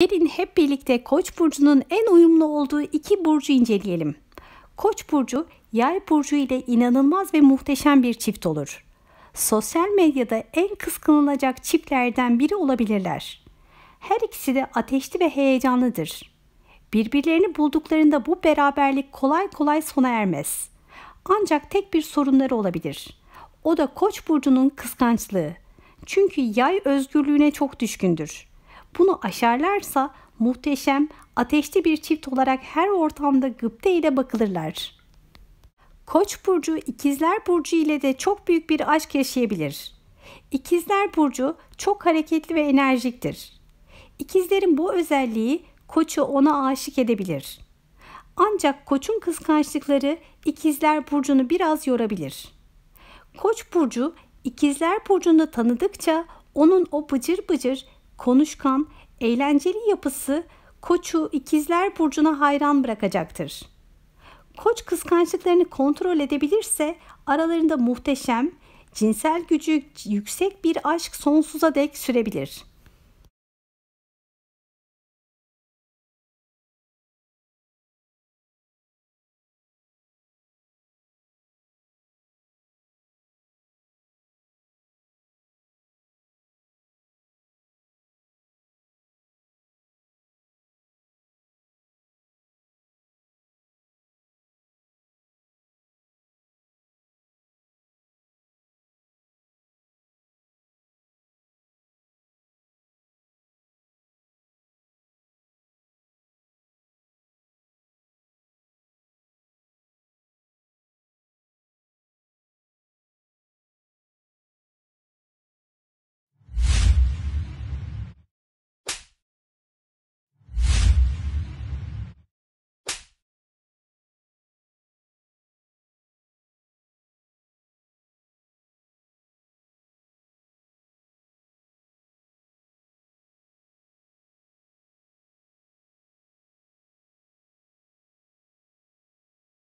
Gelin hep birlikte Koç burcunun en uyumlu olduğu iki burcu inceleyelim. Koç burcu, Yay burcu ile inanılmaz ve muhteşem bir çift olur. Sosyal medyada en kıskanılacak çiftlerden biri olabilirler. Her ikisi de ateşli ve heyecanlıdır. Birbirlerini bulduklarında bu beraberlik kolay kolay sona ermez. Ancak tek bir sorunları olabilir. O da Koç burcunun kıskançlığı. Çünkü Yay özgürlüğüne çok düşkündür bunu aşarlarsa muhteşem, ateşli bir çift olarak her ortamda gıpta ile bakılırlar. Koç burcu ikizler burcu ile de çok büyük bir aşk yaşayabilir. İkizler burcu çok hareketli ve enerjiktir. İkizlerin bu özelliği koçu ona aşık edebilir. Ancak koçun kıskançlıkları ikizler burcunu biraz yorabilir. Koç burcu ikizler burcunu tanıdıkça onun o bıcır bıcır konuşkan, eğlenceli yapısı Koç'u ikizler burcuna hayran bırakacaktır. Koç kıskançlıklarını kontrol edebilirse aralarında muhteşem, cinsel gücü yüksek bir aşk sonsuza dek sürebilir.''